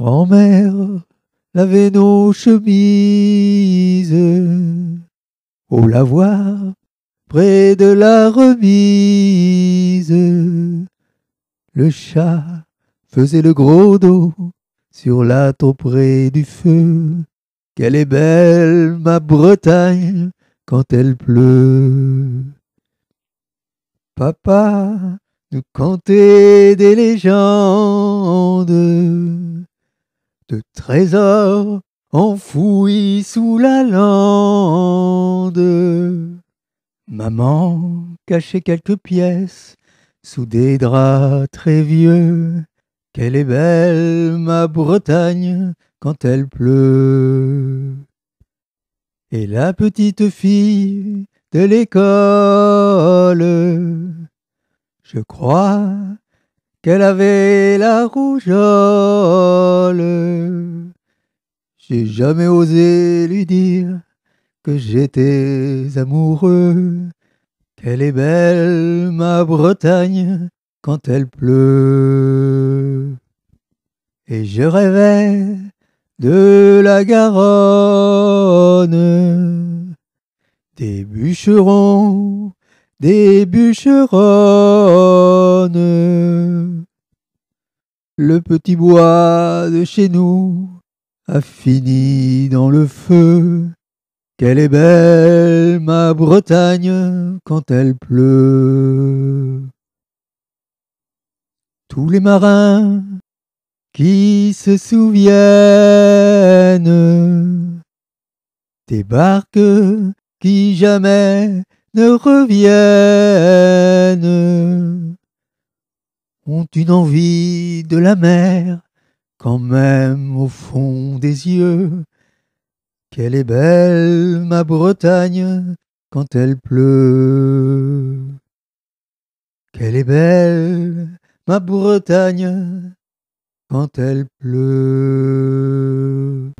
Grand-mère, lavez nos chemises au lavoir près de la remise. Le chat faisait le gros dos sur la près du feu. Qu'elle est belle, ma Bretagne, quand elle pleut. Papa nous contait des légendes de trésors enfouis sous la lande. Maman cachait quelques pièces sous des draps très vieux. Qu'elle est belle, ma Bretagne, quand elle pleut. Et la petite fille de l'école, je crois qu'elle avait la rougeole. J'ai jamais osé lui dire que j'étais amoureux. Qu'elle est belle, ma Bretagne, quand elle pleut. Et je rêvais de la Garonne, des bûcherons, des bûcheronnes. Le petit bois de chez nous a fini dans le feu. Qu'elle est belle, ma Bretagne, quand elle pleut. Tous les marins qui se souviennent des barques qui jamais ne reviennent ont une envie de la mer quand même au fond des yeux. Qu'elle est belle, ma Bretagne, quand elle pleut. Qu'elle est belle, ma Bretagne, quand elle pleut.